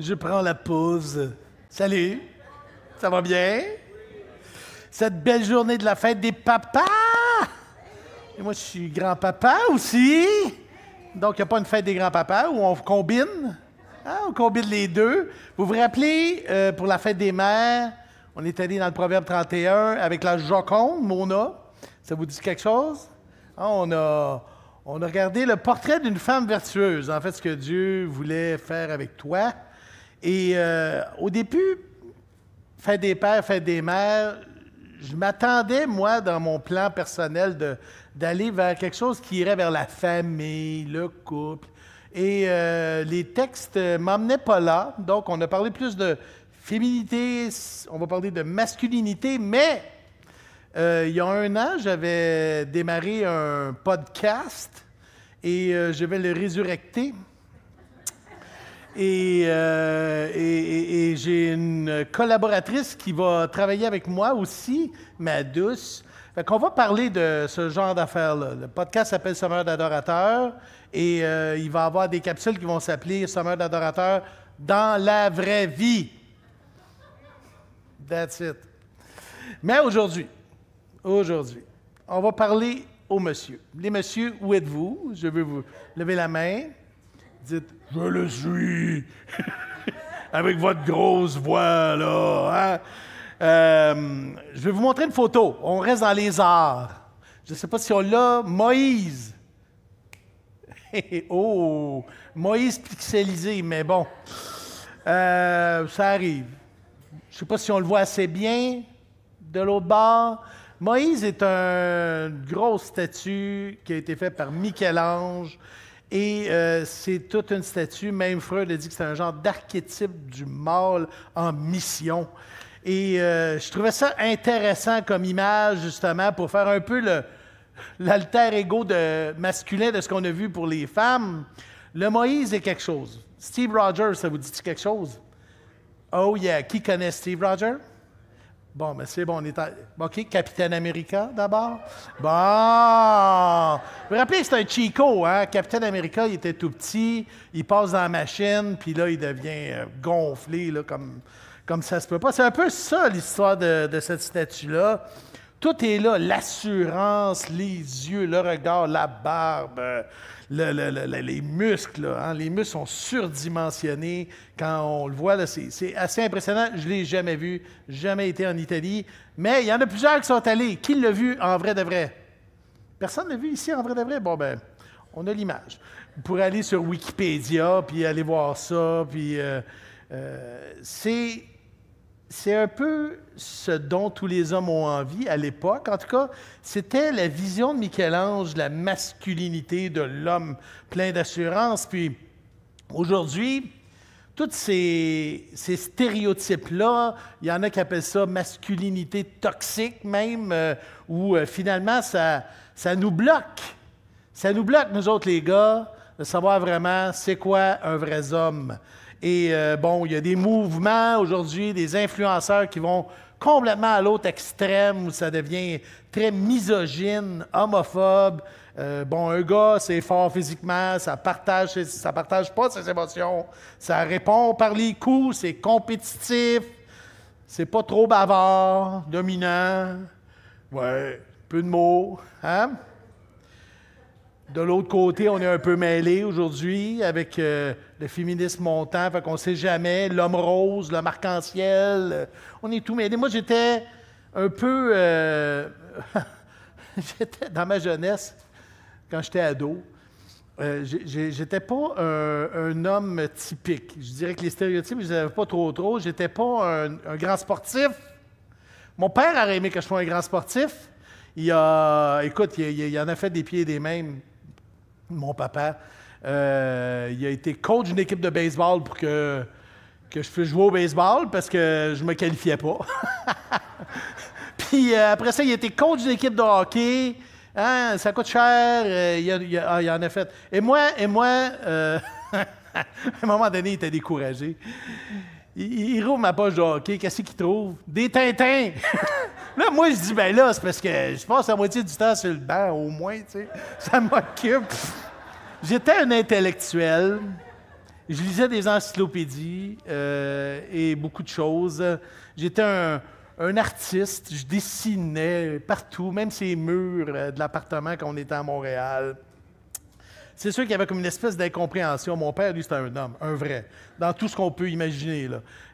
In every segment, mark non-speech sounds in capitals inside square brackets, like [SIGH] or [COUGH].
Je prends la pause. Salut. Ça va bien? Cette belle journée de la fête des papas. Et moi, je suis grand-papa aussi. Donc, il n'y a pas une fête des grands-papas où on combine. Ah, on combine les deux. Vous vous rappelez, euh, pour la fête des mères, on est allé dans le Proverbe 31 avec la Joconde, Mona. Ça vous dit quelque chose? Ah, on, a, on a regardé le portrait d'une femme vertueuse. En fait, ce que Dieu voulait faire avec toi. Et euh, au début, faire des pères, faire des mères, je m'attendais, moi, dans mon plan personnel, d'aller vers quelque chose qui irait vers la famille, le couple. Et euh, les textes ne m'emmenaient pas là. Donc, on a parlé plus de féminité, on va parler de masculinité, mais euh, il y a un an, j'avais démarré un podcast et je vais le résurrecter. Euh, et, et, j'ai une collaboratrice qui va travailler avec moi aussi, ma douce. Fait qu'on va parler de ce genre d'affaires-là. Le podcast s'appelle Sommeur d'adorateurs et euh, il va y avoir des capsules qui vont s'appeler Sommeur d'adorateurs dans la vraie vie. That's it. Mais aujourd'hui, aujourd'hui, on va parler aux messieurs. Les messieurs, où êtes-vous? Je veux vous lever la main dites Je le suis [LAUGHS] avec votre grosse voix, là. Hein. Euh, je vais vous montrer une photo. On reste dans les arts. Je ne sais pas si on l'a. Moïse. [LAUGHS] oh, Moïse pixelisé, mais bon, euh, ça arrive. Je ne sais pas si on le voit assez bien de l'autre bord. Moïse est une grosse statue qui a été faite par Michel-Ange et euh, c'est toute une statue, même Freud a dit que c'est un genre d'archétype du mâle en mission. Et euh, je trouvais ça intéressant comme image, justement, pour faire un peu l'alter ego masculin de ce qu'on a vu pour les femmes. Le Moïse est quelque chose. Steve Rogers, ça vous dit quelque chose? Oh yeah, qui connaît Steve Rogers? Bon, mais ben, c'est bon, on est à... OK, Capitaine America d'abord. Bon! Vous vous rappelez, c'est un Chico, hein? Capitaine America, il était tout petit, il passe dans la machine, puis là, il devient euh, gonflé, là, comme, comme ça se peut pas. C'est un peu ça, l'histoire de, de cette statue-là. Tout est là, l'assurance, les yeux, le regard, la barbe, euh, les muscles. Là, hein? Les muscles sont surdimensionnés quand on le voit. là C'est assez impressionnant. Je ne l'ai jamais vu, jamais été en Italie. Mais il y en a plusieurs qui sont allés. Qui l'a vu en vrai de vrai? Personne ne l'a vu ici en vrai de vrai? Bon, ben, on a l'image. Vous pourrez aller sur Wikipédia, puis aller voir ça. Puis euh, euh, c'est c'est un peu ce dont tous les hommes ont envie à l'époque. En tout cas, c'était la vision de Michel-Ange, la masculinité de l'homme plein d'assurance. Puis aujourd'hui, tous ces, stéréotypes-là, il y en a qui appellent ça masculinité toxique même, euh, où euh, finalement ça, ça nous bloque. Ça nous bloque, nous autres les gars, de savoir vraiment c'est quoi un vrai homme. Et euh, bon, il y a des mouvements aujourd'hui, des influenceurs qui vont complètement à l'autre extrême où ça devient très misogyne, homophobe. Euh, bon, un gars, c'est fort physiquement, ça partage, ça partage pas ses émotions, ça répond par les coups, c'est compétitif, c'est pas trop bavard, dominant, ouais, peu de mots, hein? De l'autre côté, on est un peu mêlé aujourd'hui avec euh, le féminisme montant, fait qu'on ne sait jamais, l'homme rose, le arc-en-ciel, euh, on est tout mêlé. Moi, j'étais un peu. Euh, [LAUGHS] j'étais dans ma jeunesse, quand j'étais ado, j'étais pas un, homme typique. Je dirais que les stéréotypes, je les pas trop trop. J'étais pas un, grand sportif. Mon père aurait aimé que je sois un grand sportif. Il a, écoute, il, en a fait des pieds et des mêmes. Mon papa, euh, il a été coach d'une équipe de baseball pour que, que je puisse jouer au baseball parce que je me qualifiais pas. [LAUGHS] Puis euh, après ça, il a été coach d'une équipe de hockey. Hein, ça coûte cher. Euh, il, a, ah, en a fait. Et moi, et moi [LAUGHS] à un moment donné, il était découragé il, rouvre ma poche de Qu'est-ce qu'il trouve? Des tintins! [LAUGHS] là, moi, je dis, ben là, c'est parce que je passe la moitié du temps sur le banc, au moins, tu sais. Ça m'occupe. J'étais un intellectuel. Je lisais des encyclopédies euh, et beaucoup de choses. J'étais un, artiste. Je dessinais partout, même ces murs euh, de l'appartement quand on était à Montréal c'est sûr qu'il y avait comme une espèce d'incompréhension. Mon père, lui, c'était un homme, un vrai, dans tout ce qu'on peut imaginer.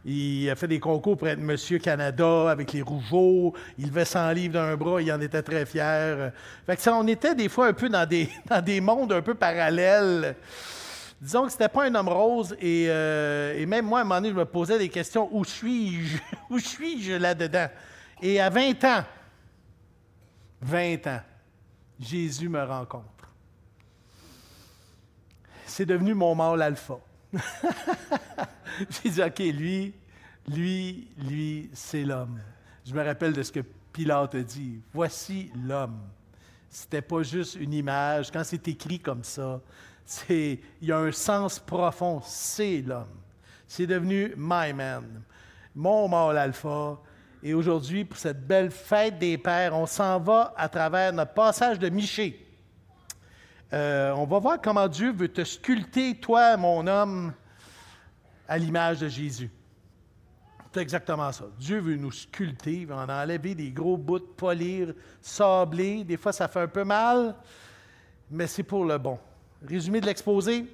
Il a fait des concours pour être Monsieur Canada avec les Rougeaux. Il levait 100 livres d'un bras, il en était très fier. Fait que ça, on était des fois un peu dans des, [LAUGHS] des mondes un peu parallèles disons que c'était pas un homme rose et, euh, et, même moi, à un moment donné, je me posais des questions où suis-je [LAUGHS] Où suis-je là-dedans Et à 20 ans, 20 ans, Jésus me rencontre c'est devenu mon mâle alpha. [LAUGHS] J'ai dit, OK, lui, lui, lui, c'est l'homme. Je me rappelle de ce que Pilate a dit. Voici l'homme. C'était pas juste une image. Quand c'est écrit comme ça, c'est, il y a un sens profond. C'est l'homme. C'est devenu my man, mon mâle alpha. Et aujourd'hui, pour cette belle fête des pères, on s'en va à travers notre passage de Michée. Euh, on va voir comment Dieu veut te sculpter, toi, mon homme, à l'image de Jésus. C'est exactement ça. Dieu veut nous sculpter, il en enlever des gros bouts, de polir, sabler. Des fois, ça fait un peu mal, mais c'est pour le bon. Résumé de l'exposé,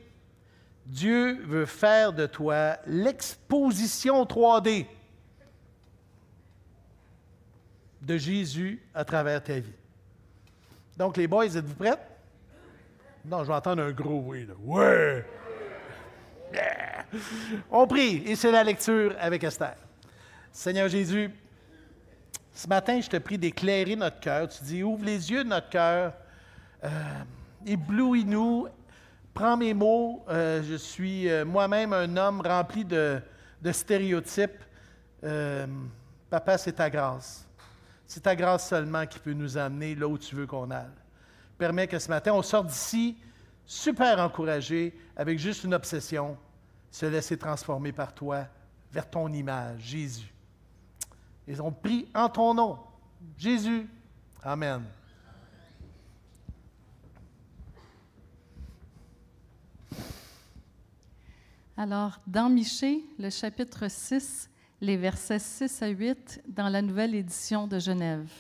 Dieu veut faire de toi l'exposition 3D de Jésus à travers ta vie. Donc, les boys, êtes-vous prêts? Non, je vais entendre un gros oui. Ouais! On prie et c'est la lecture avec Esther. Seigneur Jésus, ce matin, je te prie d'éclairer notre cœur. Tu dis, ouvre les yeux de notre cœur, euh, éblouis-nous, prends mes mots. Euh, je suis euh, moi-même un homme rempli de, de stéréotypes. papa, c'est ta grâce. C'est ta grâce seulement qui peut nous amener là où tu veux qu'on aille permet que ce matin, on sorte d'ici super encouragé, avec juste une obsession, se laisser transformer par toi vers ton image, Jésus. Ils ont prié en ton nom, Jésus. Amen. Alors, dans Michée, le chapitre 6, les versets 6 à 8, dans la nouvelle édition de Genève.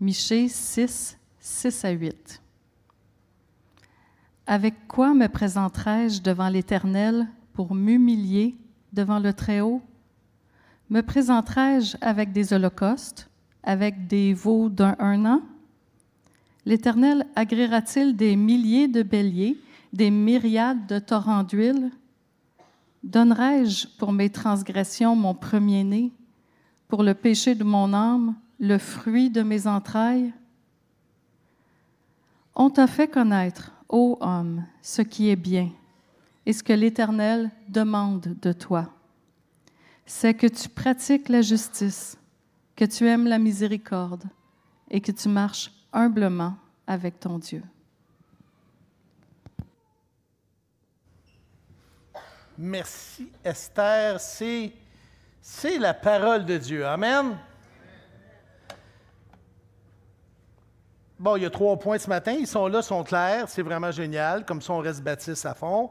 Michée 6, 6 à 8. Avec quoi me présenterai-je devant l'Éternel pour m'humilier devant le Très-Haut? Me présenterai-je avec des holocaustes, avec des veaux d'un un an? L'Éternel agréera-t-il des milliers de béliers, des myriades de torrents d'huile? Donnerai-je pour mes transgressions mon premier-né, pour le péché de mon âme, le fruit de mes entrailles? On t'a fait connaître, ô homme, ce qui est bien et ce que l'Éternel demande de toi. C'est que tu pratiques la justice, que tu aimes la miséricorde et que tu marches humblement avec ton Dieu. Merci Esther, c'est la parole de Dieu. Amen. Bon, il y a trois points ce matin. Ils sont là, sont clairs. C'est vraiment génial. Comme ça, on reste Baptiste à fond.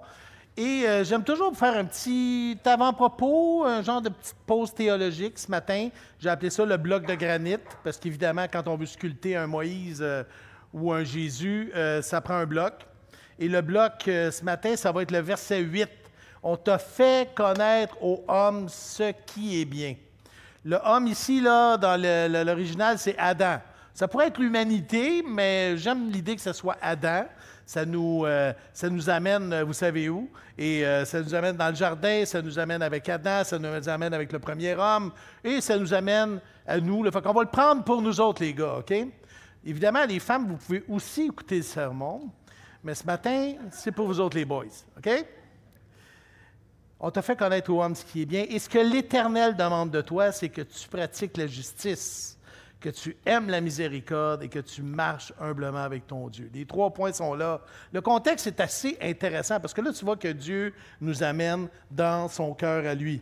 Et euh, j'aime toujours faire un petit avant-propos, un genre de petite pause théologique ce matin. J'ai appelé ça le bloc de granit, parce qu'évidemment, quand on veut sculpter un Moïse euh, ou un Jésus, euh, ça prend un bloc. Et le bloc ce matin, ça va être le verset 8. On t'a fait connaître aux hommes ce qui est bien. Le homme ici, là, dans l'original, c'est Adam. Ça pourrait être l'humanité, mais j'aime l'idée que ce soit Adam. Ça nous, euh, ça nous amène, euh, vous savez où, et euh, ça nous amène dans le jardin, ça nous amène avec Adam, ça nous amène avec le premier homme, et ça nous amène à nous. Le... Fait qu'on va le prendre pour nous autres, les gars, OK? Évidemment, les femmes, vous pouvez aussi écouter le sermon, mais ce matin, c'est pour vous autres, les boys, OK? On t'a fait connaître aux hommes ce qui est bien, et ce que l'Éternel demande de toi, c'est que tu pratiques la justice que tu aimes la miséricorde et que tu marches humblement avec ton Dieu. Les trois points sont là. Le contexte est assez intéressant parce que là, tu vois que Dieu nous amène dans son cœur à lui,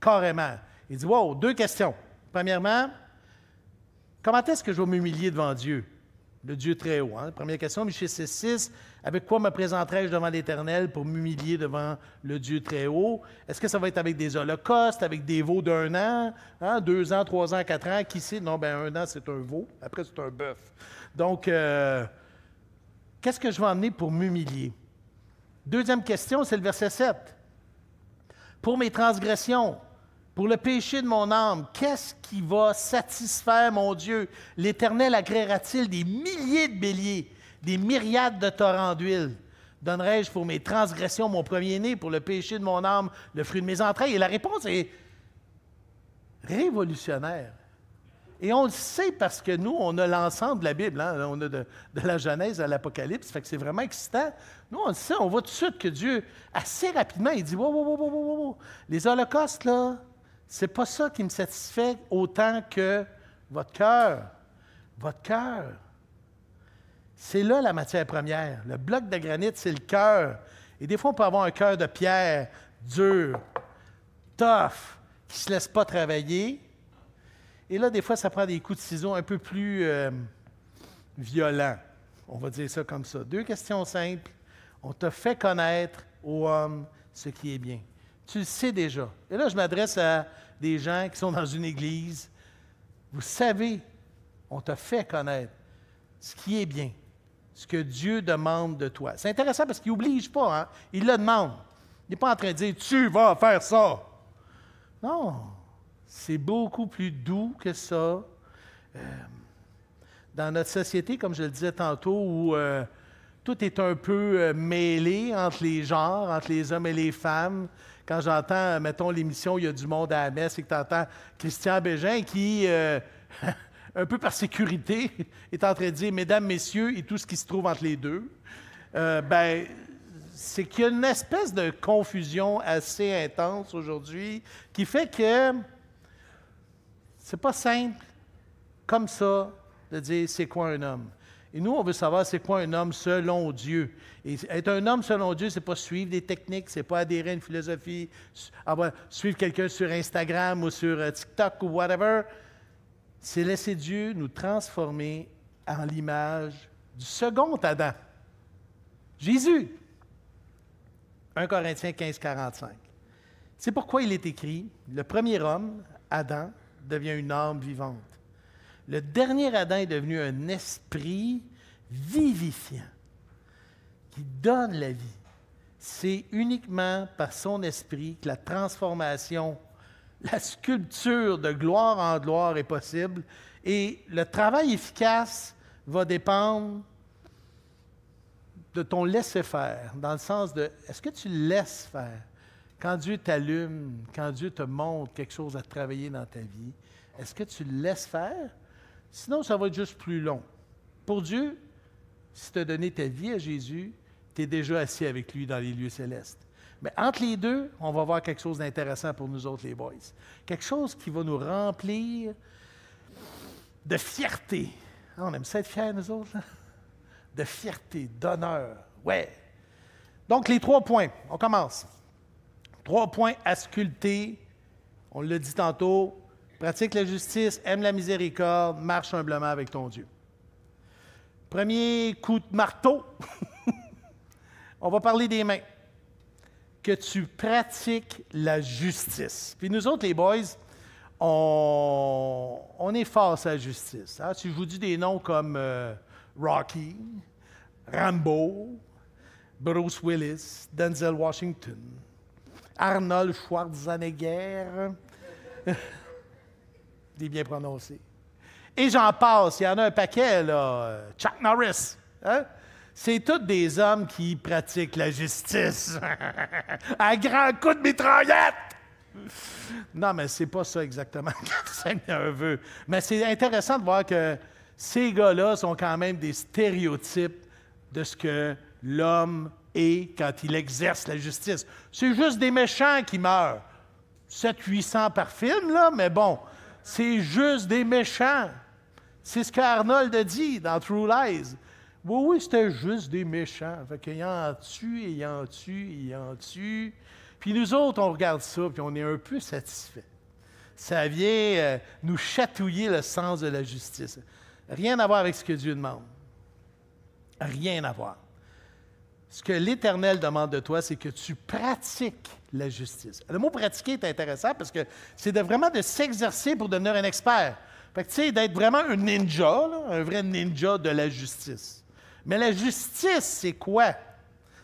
carrément. Il dit, wow, deux questions. Premièrement, comment est-ce que je vais m'humilier devant Dieu, le Dieu très haut? Hein? Première question, Michel 6, 6, avec quoi me présenterai-je devant l'Éternel pour m'humilier devant le Dieu très haut? Est-ce que ça va être avec des holocaustes, avec des veaux d'un an, hein, deux ans, trois ans, quatre ans? Qui sait? Non, ben un an, c'est un veau. Après, c'est un bœuf. Donc, euh, qu'est-ce que je vais emmener pour m'humilier? Deuxième question, c'est le verset 7. Pour mes transgressions, pour le péché de mon âme, qu'est-ce qui va satisfaire mon Dieu? L'Éternel agréera-t-il des milliers de béliers des myriades de torrents d'huile. Donnerai-je pour mes transgressions mon premier-né, pour le péché de mon âme, le fruit de mes entrailles? Et la réponse est révolutionnaire. Et on le sait parce que nous, on a l'ensemble de la Bible. Hein. On a de, la Genèse à l'Apocalypse. fait que c'est vraiment excitant. Nous, on le sait, on voit tout de suite que Dieu, assez rapidement, il dit Wow, wow, wow, wow, wow, Les holocaustes, là, c'est pas ça qui me satisfait autant que votre cœur. Votre cœur. C'est là la matière première. Le bloc de granit, c'est le cœur. Et des fois, on peut avoir un cœur de pierre dur, tough, qui ne se laisse pas travailler. Et là, des fois, ça prend des coups de ciseaux un peu plus euh, violents. On va dire ça comme ça. Deux questions simples. On te fait connaître au homme ce qui est bien. Tu le sais déjà. Et là, je m'adresse à des gens qui sont dans une église. Vous savez, on te fait connaître ce qui est bien ce que Dieu demande de toi. C'est intéressant parce qu'il n'oblige pas, hein. il le demande. Il n'est pas en train de dire Tu vas faire ça. Non, c'est beaucoup plus doux que ça. Euh, dans notre société, comme je le disais tantôt, où euh, tout est un peu euh, mêlé entre les genres, entre les hommes et les femmes, quand j'entends, mettons, l'émission Il y a du monde à la messe et que tu entends Christian Bégin qui. [LAUGHS] un peu par sécurité, [LAUGHS] est en train de dire, Mesdames, Messieurs, et tout ce qui se trouve entre les deux, euh, ben, c'est qu'il y a une espèce de confusion assez intense aujourd'hui qui fait que c'est pas simple comme ça de dire c'est quoi un homme. Et nous, on veut savoir c'est quoi un homme selon Dieu. Et être un homme selon Dieu, c'est pas suivre des techniques, c'est pas adhérer à une philosophie, suivre quelqu'un sur Instagram ou sur euh, TikTok ou whatever c'est laisser Dieu nous transformer en l'image du second Adam, Jésus. 1 Corinthiens 15, 45. C'est pourquoi il est écrit, le premier homme, Adam, devient une âme vivante. Le dernier Adam est devenu un esprit vivifiant qui donne la vie. C'est uniquement par son esprit que la transformation la sculpture de gloire en gloire est possible et le travail efficace va dépendre de ton laisser-faire, dans le sens de est-ce que tu laisses faire? Quand Dieu t'allume, quand Dieu te montre quelque chose à travailler dans ta vie, est-ce que tu laisses faire? Sinon, ça va être juste plus long. Pour Dieu, si tu as donné ta vie à Jésus, tu es déjà assis avec lui dans les lieux célestes. Mais entre les deux, on va voir quelque chose d'intéressant pour nous autres, les boys. Quelque chose qui va nous remplir de fierté. Ah, on aime ça être fiers, nous autres. De fierté, d'honneur. Ouais. Donc, les trois points. On commence. Trois points à sculpter. On l'a dit tantôt. Pratique la justice, aime la miséricorde, marche humblement avec ton Dieu. Premier coup de marteau. [LAUGHS] on va parler des mains que tu pratiques la justice. Puis nous autres, les boys, on, est face à la justice. Hein? Si je vous dis des noms comme euh, Rocky, Rambo, Bruce Willis, Denzel Washington, Arnold Schwarzenegger, [LAUGHS] des bien prononcés. Et j'en passe, il y en a un paquet, là. Euh, Chuck Norris. Hein? c'est tous des hommes qui pratiquent la justice [LAUGHS] à grands coups de mitraillette. Non, mais c'est pas ça exactement [LAUGHS] que le Seigneur veut. Mais c'est intéressant de voir que ces gars-là sont quand même des stéréotypes de ce que l'homme est quand il exerce la justice. C'est juste des méchants qui meurent. 7 800 par film, là, mais bon, c'est juste des méchants. C'est ce qu'Arnold dit dans True Lies. Oui, oui, c'était juste des méchants. Fait a tu, ayant tu, ayant tu. Puis nous autres, on regarde ça, puis on est un peu satisfait. Ça vient euh, nous chatouiller le sens de la justice. Rien à voir avec ce que Dieu demande. Rien à voir. Ce que l'Éternel demande de toi, c'est que tu pratiques la justice. Le mot pratiquer est intéressant parce que c'est vraiment de s'exercer pour devenir un expert. Fait que, tu sais, d'être vraiment un ninja, un vrai ninja de la justice. Mais la justice, c'est quoi?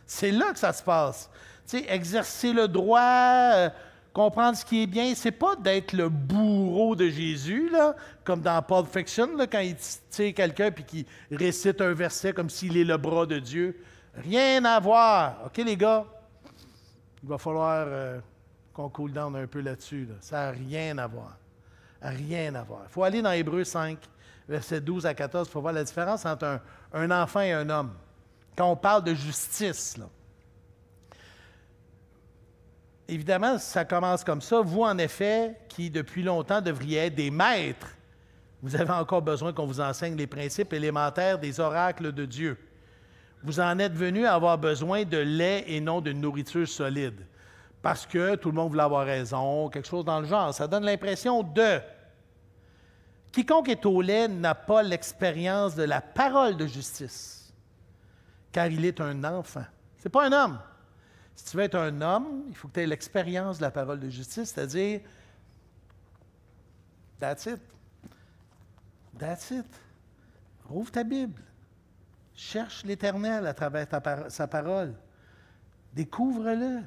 C'est là que ça se passe. sais, exercer le droit, euh, comprendre ce qui est bien, c'est pas d'être le bourreau de Jésus, là, comme dans Paul Fiction, là, quand il tire quelqu'un et qu'il récite un verset comme s'il est le bras de Dieu. Rien à voir. OK, les gars? Il va falloir euh, qu'on coule down un peu là-dessus. Ça n'a rien à voir. Rien à voir. Il faut aller dans Hébreu 5. Verset 12 à 14, faut voir la différence entre un, enfant et un homme. Quand on parle de justice, là. Évidemment, ça commence comme ça. Vous, en effet, qui depuis longtemps devriez être des maîtres, vous avez encore besoin qu'on vous enseigne les principes élémentaires des oracles de Dieu. Vous en êtes venus à avoir besoin de lait et non d'une nourriture solide, parce que tout le monde voulait avoir raison, quelque chose dans le genre. Ça donne l'impression de. Quiconque est au lait n'a pas l'expérience de la parole de justice, car il est un enfant. Ce n'est pas un homme. Si tu veux être un homme, il faut que tu aies l'expérience de la parole de justice, c'est-à-dire, that's it. That's it. Ouvre ta Bible. Cherche l'Éternel à travers sa parole. Découvre-le.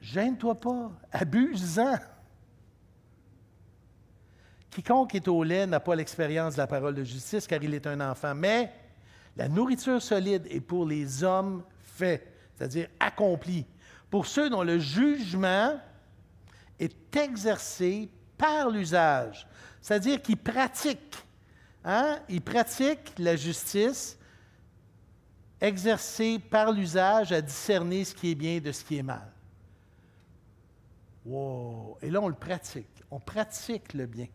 Gêne-toi pas. Abuse-en. Quiconque est au lait n'a pas l'expérience de la parole de justice, car il est un enfant. Mais la nourriture solide est pour les hommes faits, c'est-à-dire accomplis, pour ceux dont le jugement est exercé par l'usage, c'est-à-dire qu'ils pratiquent. Hein, ils pratiquent la justice exercée par l'usage à discerner ce qui est bien de ce qui est mal. Wow! Et là, on le pratique. On pratique le bien.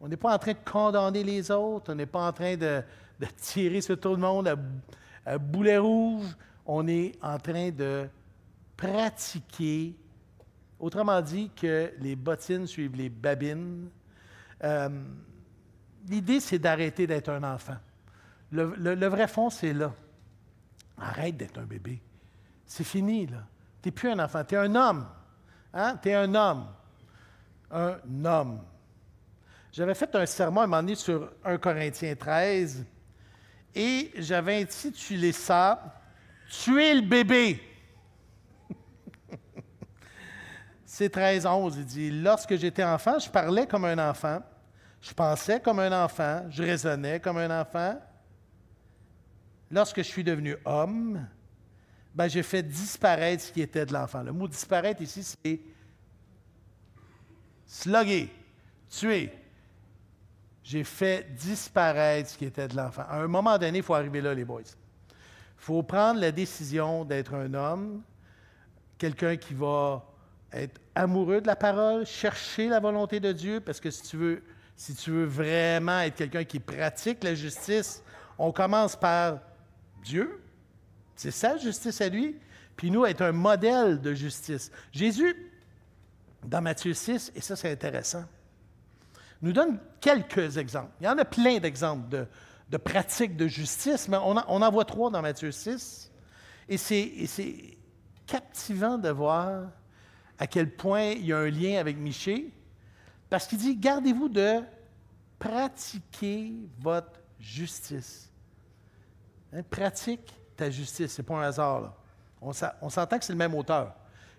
On n'est pas en train de condamner les autres, on n'est pas en train de, tirer sur tout le monde à, boulet rouge. On est en train de pratiquer, autrement dit, que les bottines suivent les babines. Euh, l'idée, c'est d'arrêter d'être un enfant. Le, vrai fond, c'est là. Arrête d'être un bébé. C'est fini, là. Tu n'es plus un enfant, tu es un homme. Hein? Tu es un homme. Un homme. J'avais fait un serment, à un moment donné sur 1 Corinthiens 13 et j'avais intitulé ça Tuer le bébé. [LAUGHS] C'est 13, 11. Il dit Lorsque j'étais enfant, je parlais comme un enfant, je pensais comme un enfant, je raisonnais comme un enfant. Lorsque je suis devenu homme, ben, j'ai fait disparaître ce qui était de l'enfant. Le mot disparaître ici, c'est sloguer, tuer, j'ai fait disparaître ce qui était de l'enfant. À un moment donné, il faut arriver là, les boys. Il faut prendre la décision d'être un homme, quelqu'un qui va être amoureux de la parole, chercher la volonté de Dieu, parce que si tu veux, si tu veux vraiment être quelqu'un qui pratique la justice, on commence par Dieu. C'est sa justice à lui. Puis nous, être un modèle de justice. Jésus, dans Matthieu 6, et ça c'est intéressant, nous donne quelques exemples. Il y en a plein d'exemples de, pratiques de justice, mais on, en voit trois dans Matthieu 6. Et c'est captivant de voir à quel point il y a un lien avec Miché, parce qu'il dit Gardez-vous de pratiquer votre justice. Hein, pratique ta justice, n'est pas un hasard. On s'entend que c'est le même auteur.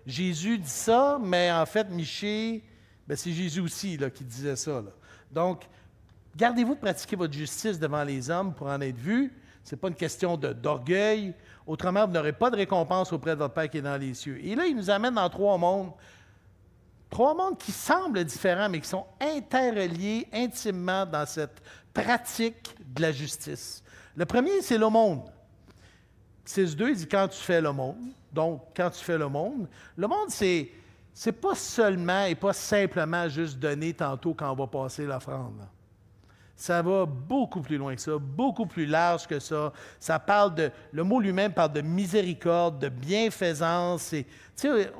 Jésus dit ça, mais en fait, Miché... Ben, c'est Jésus aussi là, qui disait ça. Donc, gardez-vous de pratiquer votre justice devant les hommes pour en être vu. Ce n'est pas une question d'orgueil. Autrement, vous n'aurez pas de récompense auprès de votre Père qui est dans les cieux. Et là, il nous amène dans trois mondes. Trois mondes qui semblent différents, mais qui sont interreliés intimement dans cette pratique de la justice. Le premier, c'est le monde. 6.2, il dit quand tu fais le monde. Donc, quand tu fais le monde. le monde, c'est c'est pas seulement et pas simplement juste donner tantôt quand on va passer l'offrande. Ça va beaucoup plus loin que ça, beaucoup plus large que ça. Ça parle de, le mot lui-même parle de miséricorde, de bienfaisance. Et,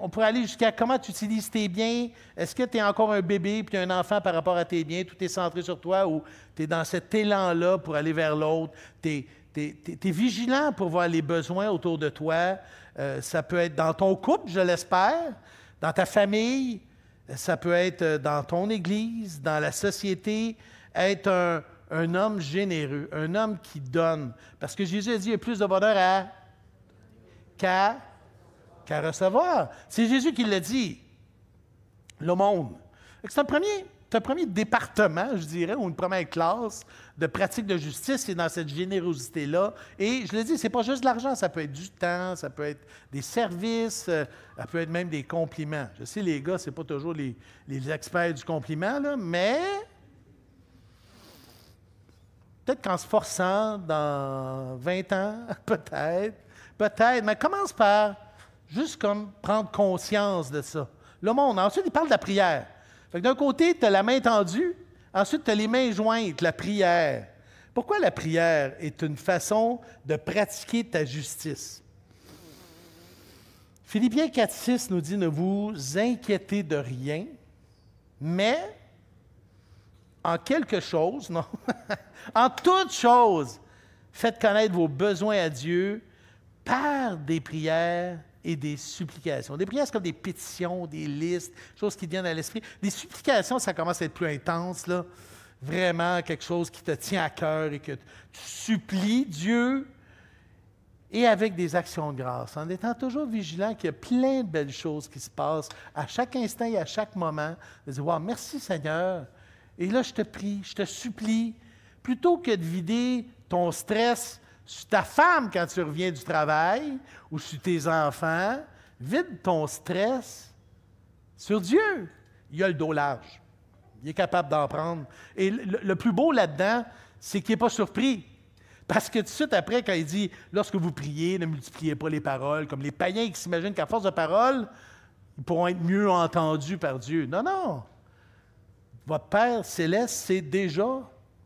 on pourrait aller jusqu'à comment tu utilises tes biens. Est-ce que tu es encore un bébé puis un enfant par rapport à tes biens? Tout est centré sur toi ou tu es dans cet élan-là pour aller vers l'autre? Tu es, vigilant pour voir les besoins autour de toi. Euh, ça peut être dans ton couple, je l'espère dans ta famille, ça peut être euh, dans ton église, dans la société, être un, homme généreux, un homme qui donne. Parce que Jésus a dit, il y a plus de bonheur à qu'à recevoir. C'est Jésus qui l'a dit, le monde. C'est un premier un premier département, je dirais, ou une première classe de pratique de justice qui dans cette générosité-là. Et je le dis, c'est pas juste de l'argent, ça peut être du temps, ça peut être des services, euh, ça peut être même des compliments. Je sais, les gars, c'est pas toujours les, experts du compliment, là, mais peut-être qu'en se forçant dans 20 ans, [LAUGHS] peut-être, peut-être, mais commence par juste comme prendre conscience de ça. Le monde, ensuite, il parle de la prière d'un côté, tu as la main tendue, ensuite, tu as les mains jointes, la prière. Pourquoi la prière est une façon de pratiquer ta justice? Philippiens 4.6 nous dit Ne vous inquiétez de rien, mais en quelque chose, non, [LAUGHS] en toute chose, faites connaître vos besoins à Dieu par des prières, et des supplications. Des prières, comme des pétitions, des listes, choses qui viennent à l'esprit. Des supplications, ça commence à être plus intense, là. Vraiment quelque chose qui te tient à cœur et que tu supplies Dieu et avec des actions de grâce, en étant toujours vigilant qu'il y a plein de belles choses qui se passent à chaque instant et à chaque moment. dire, merci Seigneur. Et là, je te prie, je te supplie, plutôt que de vider ton stress sur ta femme quand tu reviens du travail ou sur tes enfants. Vide ton stress sur Dieu. Il a le dos large. Il est capable d'en prendre. Et le, plus beau là-dedans, c'est qu'il n'est pas surpris. Parce que tout de suite après, quand il dit Lorsque vous priez, ne multipliez pas les paroles, comme les païens qui s'imaginent qu'à force de paroles, ils pourront être mieux entendus par Dieu. Non, non. Votre Père céleste sait déjà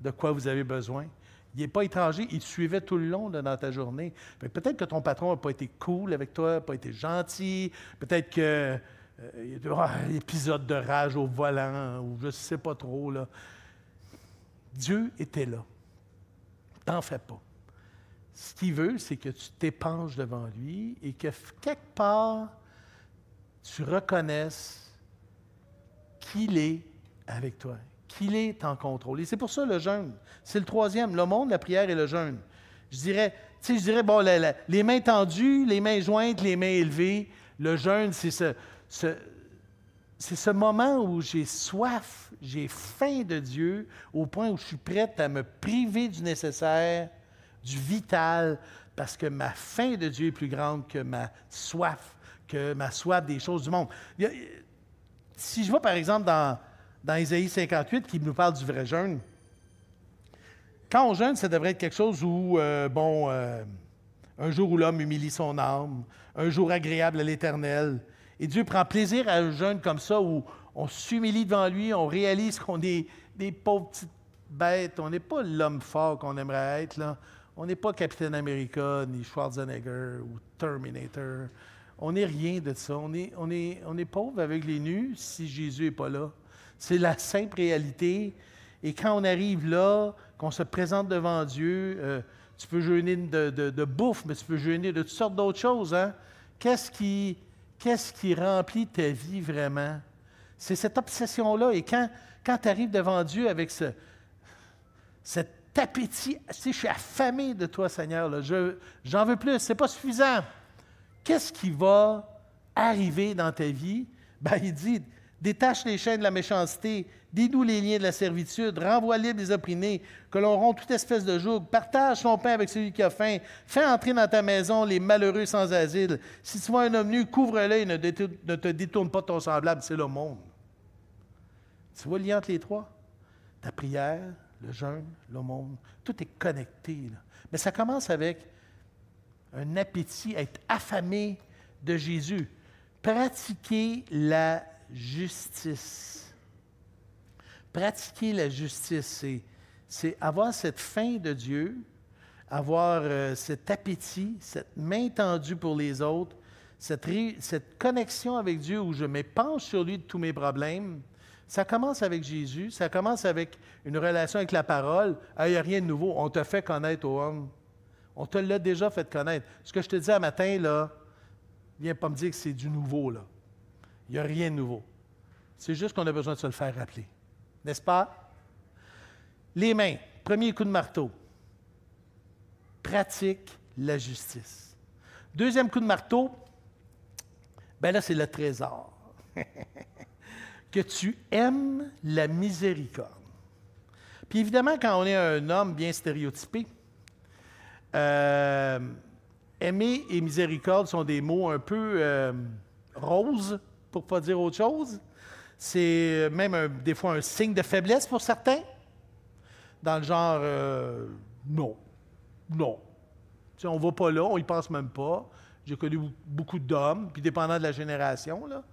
de quoi vous avez besoin. Il n'est pas étranger, il te suivait tout le long dans ta journée. peut-être que ton patron n'a pas été cool avec toi, n'a pas été gentil, peut-être qu'il euh, y a eu un épisode de rage au volant, ou je ne sais pas trop. Dieu était là. T'en fais pas. Ce qu'il veut, c'est que tu t'épanches devant lui et que quelque part, tu reconnaisses qu'il est avec toi, qu'il est en contrôle. Et c'est pour ça le jeûne. C'est le troisième, le monde, la prière et le jeûne. Je dirais, tu sais, je dirais, bon, les mains tendues, les mains jointes, les mains élevées, le jeûne, c'est ce, c'est ce moment où j'ai soif, j'ai faim de Dieu, au point où je suis prête à me priver du nécessaire, du vital, parce que ma faim de Dieu est plus grande que ma soif, que ma soif des choses du monde. Si je vois par exemple dans dans Isaïe 58 qui nous parle du vrai jeûne. Quand on jeûne, ça devrait être quelque chose où, euh, bon, euh, un jour où l'homme humilie son âme, un jour agréable à l'Éternel. Et Dieu prend plaisir à un jeûne comme ça où on s'humilie devant lui, on réalise qu'on est des pauvres petites bêtes, on n'est pas l'homme fort qu'on aimerait être. Là. On n'est pas Capitaine America, ni Schwarzenegger ou Terminator. On n'est rien de ça. On est, on on est pauvre avec les nus si Jésus n'est pas là. C'est la simple réalité. Et quand on arrive là, qu'on se présente devant Dieu, euh, tu peux jeûner de, bouffe, mais tu peux jeûner de toutes sortes d'autres choses. Hein. Qu'est-ce qui, qui remplit ta vie vraiment? C'est cette obsession-là. Et quand, quand tu arrives devant Dieu avec ce, cet appétit, tu je suis affamé de toi, Seigneur, j'en veux plus, c'est pas suffisant. Qu'est-ce qui va arriver dans ta vie? Ben, il dit, Détache les chaînes de la méchanceté, dénoue les liens de la servitude, renvoie libre les opprimés, que l'on rompt toute espèce de joug, partage son pain avec celui qui a faim, fais entrer dans ta maison les malheureux sans asile. Si tu vois un homme nu, couvre-le et ne, te détourne pas ton semblable, c'est le monde. Tu vois le entre les trois? Ta prière, le jeûne, le monde, tout est connecté. Mais ça commence avec un appétit, être affamé de Jésus. Pratiquer la justice. Pratiquer la justice, c'est avoir cette faim de Dieu, avoir euh, cet appétit, cette main tendue pour les autres, cette, connexion avec Dieu où je m'épanche sur lui de tous mes problèmes. Ça commence avec Jésus, ça commence avec une relation avec la parole. Il n'y a rien de nouveau, on te fait connaître au homme. On te l'a déjà fait connaître. Ce que je te dis à matin, là, viens pas me dire que c'est du nouveau, là. Il n'y a rien de nouveau. C'est juste qu'on a besoin de se le faire rappeler. N'est-ce pas? Les mains, premier coup de marteau. Pratique la justice. Deuxième coup de marteau, ben là, c'est le trésor. [LAUGHS] que tu aimes la miséricorde. Puis évidemment, quand on est un homme bien stéréotypé, euh, aimer et miséricorde sont des mots un peu euh, roses pour ne pas dire autre chose. C'est même des fois un signe de faiblesse pour certains, dans le genre euh, non, non. on ne va pas là, on n'y pense même pas. J'ai connu beaucoup d'hommes, puis dépendant de la génération, là,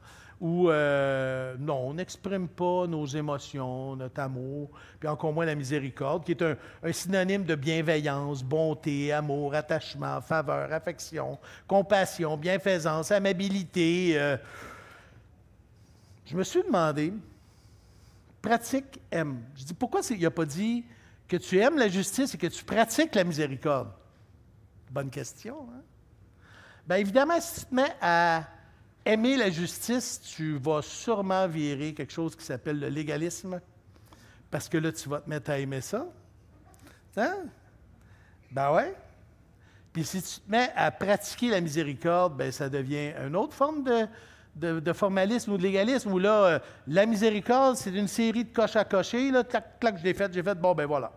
où euh, non, on n'exprime pas nos émotions, notre amour, puis encore moins la miséricorde, qui est un, synonyme de bienveillance, bonté, amour, attachement, faveur, affection, compassion, bienfaisance, amabilité. Euh, je me suis demandé, pratique aime. Je dis, pourquoi il n'a pas dit que tu aimes la justice et que tu pratiques la miséricorde? Bonne question. Hein? Bien évidemment, si tu te mets à aimer la justice, tu vas sûrement virer quelque chose qui s'appelle le légalisme, parce que là, tu vas te mettre à aimer ça. Hein? Ben ouais. Puis si tu te mets à pratiquer la miséricorde, ben ça devient une autre forme de, de, formalisme ou de légalisme, où là, euh, la miséricorde, c'est une série de coches à cocher, là, clac, clac, je l'ai fait, j'ai fait, bon, ben voilà,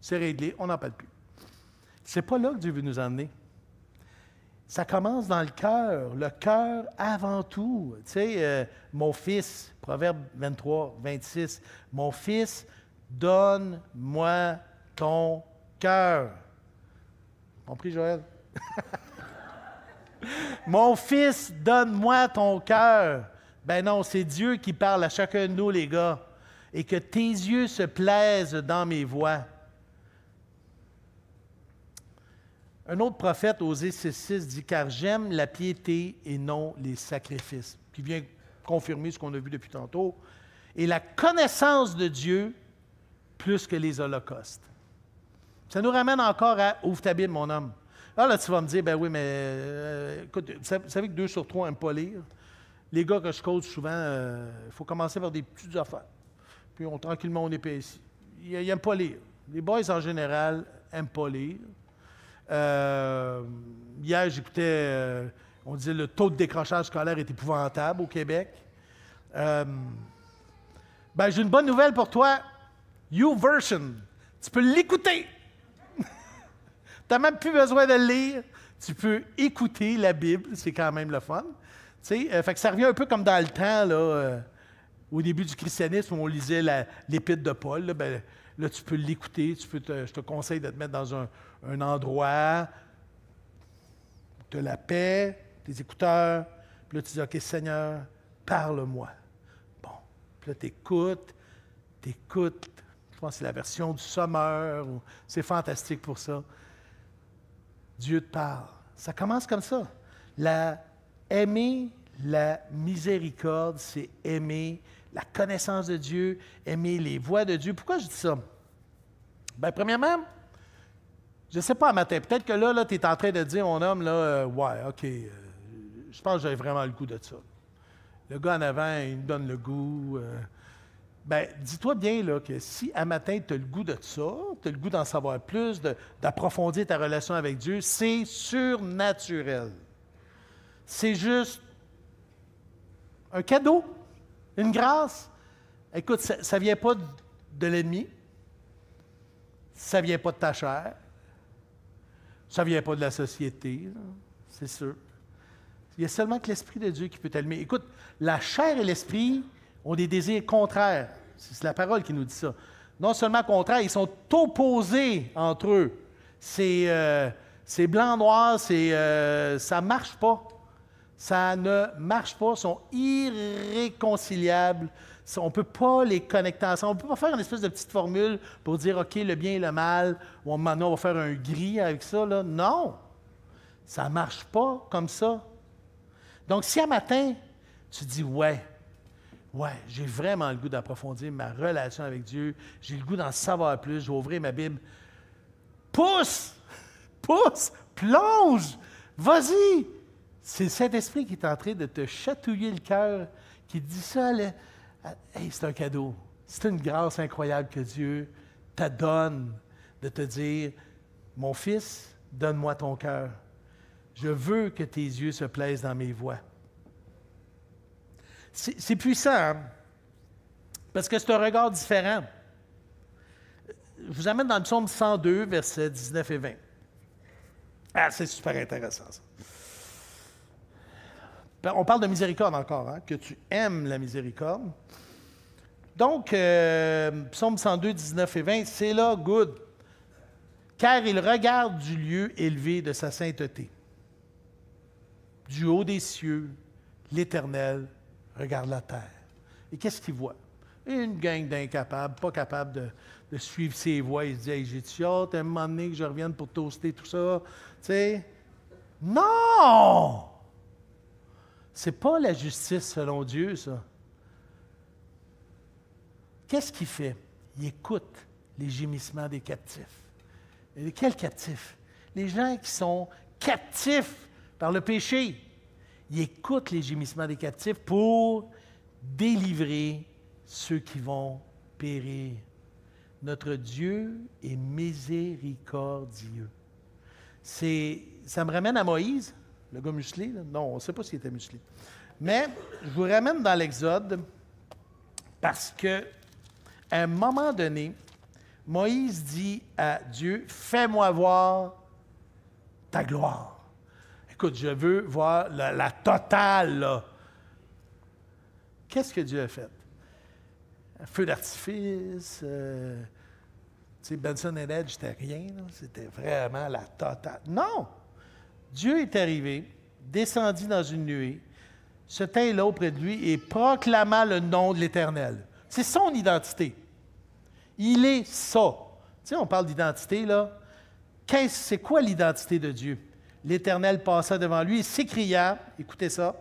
c'est réglé, on n'en parle plus. C'est pas là que Dieu veut nous emmener. Ça commence dans le cœur, le cœur avant tout. Tu sais, euh, mon fils, Proverbe 23, 26, mon fils, donne-moi ton cœur. Compris, Joël? [LAUGHS] Mon fils, donne-moi ton cœur. Ben non, c'est Dieu qui parle à chacun de nous, les gars. Et que tes yeux se plaisent dans mes voix. » Un autre prophète, Osée 6 dit Car j'aime la piété et non les sacrifices. Qui vient confirmer ce qu'on a vu depuis tantôt. Et la connaissance de Dieu plus que les holocaustes. Ça nous ramène encore à Ouvre ta Bible, mon homme. Alors ah, là, tu vas me dire, ben oui, mais euh, écoute, vous savez que deux sur trois n'aiment pas lire. Les gars que je cause souvent, il euh, faut commencer par des petites affaires. Puis on, tranquillement, on ici. Ils n'aiment pas lire. Les boys, en général, n'aiment pas lire. Euh, hier, j'écoutais, on disait le taux de décrochage scolaire est épouvantable au Québec. ben, j'ai une bonne nouvelle pour toi. version, Tu peux l'écouter. Tu n'as même plus besoin de lire. Tu peux écouter la Bible, c'est quand même le fun. Euh, fait que ça revient un peu comme dans le temps, là, euh, au début du christianisme, où on lisait l'épître de Paul. Là, ben, tu peux l'écouter, peux je te conseille de te mettre dans un, un endroit, de la paix, des écouteurs, puis là tu dis, OK Seigneur, parle-moi. Bon, puis là tu écoutes, tu écoutes, je pense que c'est la version du sommeur, c'est fantastique pour ça. Dieu te parle. Ça commence comme ça. La, aimer la miséricorde, c'est aimer la connaissance de Dieu, aimer les voies de Dieu. Pourquoi je dis ça? Bien, premièrement, je ne sais pas, matin, peut-être que là, là tu es en train de dire, mon homme, là, euh, ouais, OK, euh, je pense que j'ai vraiment le goût de ça. Le gars en avant, il donne le goût. Euh, ben, dis-toi bien là, que si à matin, tu as le goût de ça, tu as le goût d'en savoir plus, d'approfondir ta relation avec Dieu, c'est surnaturel. C'est juste un cadeau, une grâce. Écoute, ça ne vient pas de l'ennemi, ça vient pas de ta chair, ça vient pas de la société, c'est sûr. Il y a seulement que l'Esprit de Dieu qui peut t'allumer. Écoute, la chair et l'Esprit ont des désirs contraires c'est la parole qui nous dit ça. Non seulement contraire, ils sont opposés entre eux. C'est blanc-noir, euh, c'est euh, ça ne marche pas. Ça ne marche pas, ils sont irréconciliables. On ne peut pas les connecter ensemble. On ne peut pas faire une espèce de petite formule pour dire, OK, le bien et le mal, on va faire un gris avec ça. Non, ça ne marche pas comme ça. Donc, si un matin, tu dis, ouais, Ouais, j'ai vraiment le goût d'approfondir ma relation avec Dieu. J'ai le goût d'en savoir plus. Je ouvrir ma Bible. Pousse! [LAUGHS] Pousse! Plonge! Vas-y! C'est le Saint-Esprit qui est en train de te chatouiller le cœur, qui dit ça. c'est un cadeau. C'est une grâce incroyable que Dieu te donne de te dire Mon fils, donne-moi ton cœur. Je veux que tes yeux se plaisent dans mes voix. » C'est puissant, hein? parce que c'est un regard différent. Je vous amène dans le psaume 102, versets 19 et 20. Ah, c'est super intéressant, ça. Ben, on parle de miséricorde encore, hein? que tu aimes la miséricorde. Donc, euh, psaume 102, 19 et 20, c'est là, good, car il regarde du lieu élevé de sa sainteté. Du haut des cieux, l'Éternel regarde la terre. Et qu'est-ce qu'il voit? Une gang d'incapables, pas capables de, suivre ses voies. Il se dit, j'ai-tu hâte à un moment donné que je revienne pour toaster tout ça? Tu sais? Non! C'est pas la justice selon Dieu, ça. Qu'est-ce qu'il fait? Il écoute les gémissements des captifs. Et quels captifs? Les gens qui sont captifs par le péché. Il écoute les gémissements des captifs pour délivrer ceux qui vont périr. Notre Dieu est miséricordieux. ça me ramène à Moïse, le gars musclé. Non, on ne sait pas s'il était musclé. Mais je vous ramène dans l'Exode parce que à un moment donné, Moïse dit à Dieu Fais-moi voir ta gloire. Écoute, je veux voir la, totale, Qu'est-ce que Dieu a fait? Un feu d'artifice. Euh, tu sais, Benson et Edge, c'était rien. C'était vraiment la totale. Non! Dieu est arrivé, descendit dans une nuée, se tint là auprès de lui et proclama le nom de l'Éternel. C'est son identité. Il est ça. Tu sais, on parle d'identité, là. C'est quoi l'identité de Dieu? L'Éternel passa devant lui et s'écria, écoutez ça,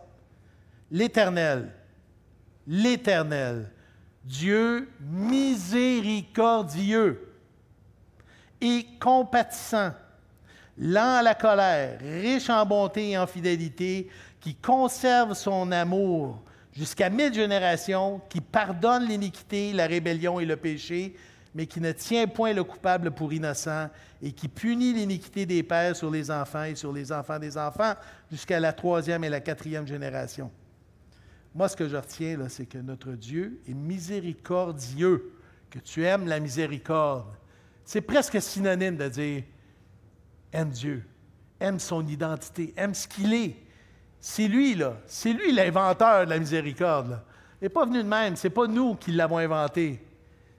L'Éternel, l'Éternel, Dieu miséricordieux et compatissant, lent à la colère, riche en bonté et en fidélité, qui conserve son amour jusqu'à mille générations, qui pardonne l'iniquité, la rébellion et le péché, mais qui ne tient point le coupable pour innocent et qui punit l'iniquité des pères sur les enfants et sur les enfants des enfants jusqu'à la troisième et la quatrième génération. Moi, ce que je retiens, c'est que notre Dieu est miséricordieux, que tu aimes la miséricorde. C'est presque synonyme de dire aime Dieu, aime son identité, aime ce qu'il est. C'est lui, là. C'est lui l'inventeur de la miséricorde. Il n'est pas venu de même. Ce n'est pas nous qui l'avons inventé.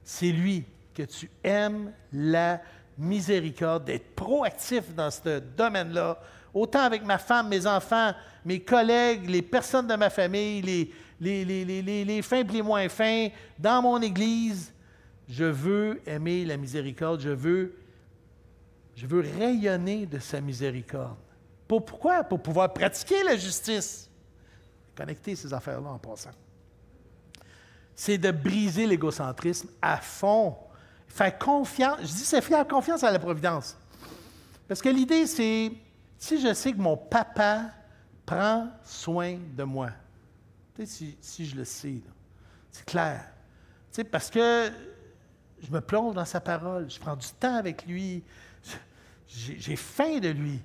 C'est lui que tu aimes la miséricorde, d'être proactif dans ce domaine-là, autant avec ma femme, mes enfants, mes collègues, les personnes de ma famille, les, les, les, les, fins et les moins fins, dans mon Église. Je veux aimer la miséricorde, je veux, je veux rayonner de sa miséricorde. pourquoi? Pour pouvoir pratiquer la justice. Connecter ces affaires-là en passant. C'est de briser l'égocentrisme à fond Faire confiance, je dis c'est faire confiance à la Providence. Parce que l'idée, c'est si je sais que mon papa prend soin de moi, si, je le sais, c'est clair. parce que je me plonge dans sa parole, je prends du temps avec lui, j'ai faim de lui.